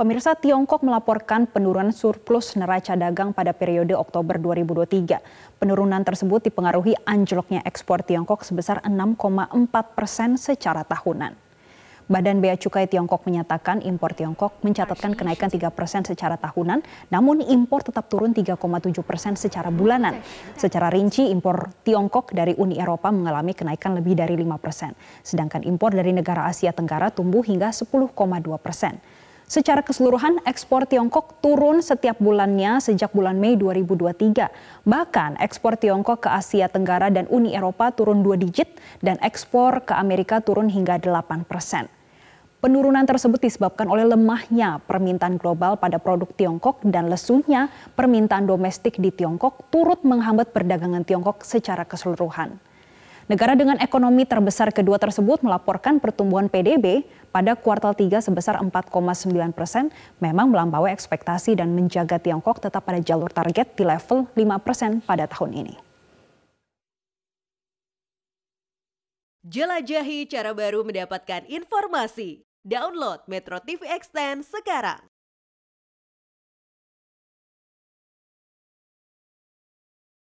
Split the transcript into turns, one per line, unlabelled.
Pemirsa Tiongkok melaporkan penurunan surplus neraca dagang pada periode Oktober 2023. Penurunan tersebut dipengaruhi anjloknya ekspor Tiongkok sebesar 6,4 persen secara tahunan. Badan Bea Cukai Tiongkok menyatakan impor Tiongkok mencatatkan kenaikan 3 persen secara tahunan, namun impor tetap turun 3,7 persen secara bulanan. Secara rinci, impor Tiongkok dari Uni Eropa mengalami kenaikan lebih dari 5 persen, sedangkan impor dari negara Asia Tenggara tumbuh hingga 10,2 persen. Secara keseluruhan, ekspor Tiongkok turun setiap bulannya sejak bulan Mei 2023. Bahkan ekspor Tiongkok ke Asia Tenggara dan Uni Eropa turun dua digit dan ekspor ke Amerika turun hingga 8 persen. Penurunan tersebut disebabkan oleh lemahnya permintaan global pada produk Tiongkok dan lesunya permintaan domestik di Tiongkok turut menghambat perdagangan Tiongkok secara keseluruhan. Negara dengan ekonomi terbesar kedua tersebut melaporkan pertumbuhan PDB pada kuartal 3 sebesar 4,9 persen memang melampaui ekspektasi dan menjaga Tiongkok tetap pada jalur target di level 5 persen pada tahun ini. Jelajahi cara baru mendapatkan informasi. Download Metro TV Extend sekarang.